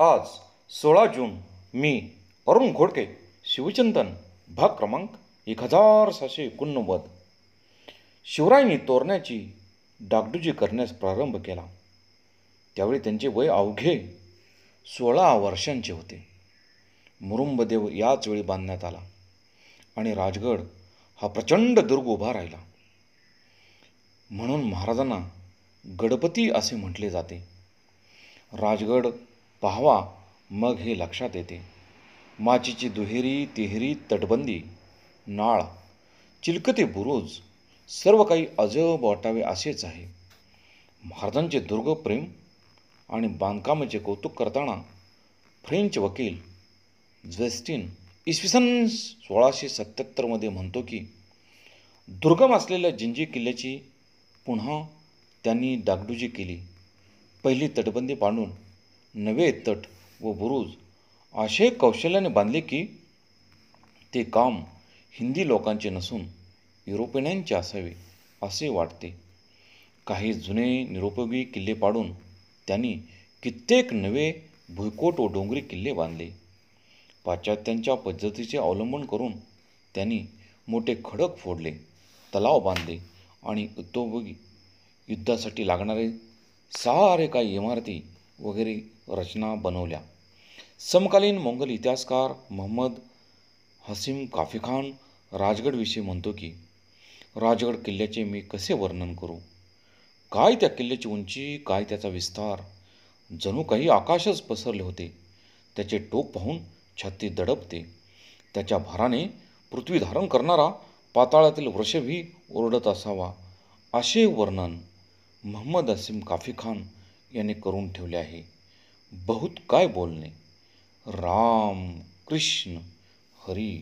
आज सोळा जून मी अरुण घोडके शिवचिंतन भाग क्रमांक एक हजार सहाशे एकोणनव्वद शिवरायांनी तोरण्याची डागडुजी करण्यास प्रारंभ केला त्यावेळी त्यांचे वय अवघे सोळा वर्षांचे होते मुरुंबदेव याच वेळी बांधण्यात आला आणि राजगड हा प्रचंड दुर्ग उभा राहिला म्हणून महाराजांना गडपती असे म्हटले जाते राजगड पाहावा मग हे लक्षात येते माचीची दुहेरी तिहेरी तटबंदी नाळ चिलकते बुरुज सर्व काही अजब वाटावे असेच आहे महाराजांचे दुर्ग प्रेम आणि बांधकामाचे कौतुक करताना फ्रेंच वकील जेस्टिन इसवी सन सोळाशे सत्याहत्तरमध्ये म्हणतो की दुर्गम असलेल्या जिंजी किल्ल्याची पुन्हा त्यांनी डागडुजी केली पहिली तटबंदी पाडून नवे तट व बुरुज असे कौशल्याने बांधले की ते काम हिंदी लोकांचे नसून युरोपियनांचे असावे असे वाटते काही जुने निरुपयोगी किल्ले पाडून त्यांनी कित्येक नवे भुईकोट व डोंगरी किल्ले बांधले पाश्चात्यांच्या पद्धतीचे अवलंबन करून त्यांनी मोठे खडक फोडले तलाव बांधले आणि उद्योगी युद्धासाठी लागणारे सारे काही इमारती वगैरे रचना बनवल्या समकालीन मोंगल इतिहासकार मोहम्मद हसीम राजगड राजगडविषयी म्हणतो की राजगड किल्ल्याचे मी कसे वर्णन करू काय त्या किल्ल्याची उंची काय त्याचा विस्तार जणू काही आकाशच पसरले होते त्याचे टोक पाहून छाती दडपते त्याच्या भाराने पृथ्वी धारण करणारा पाताळातील वृषभी ओरडत असावा असे वर्णन मोहम्मद असीम काफी खान याने करून ठेवले आहे बहुत काय बोलणे राम कृष्ण हरी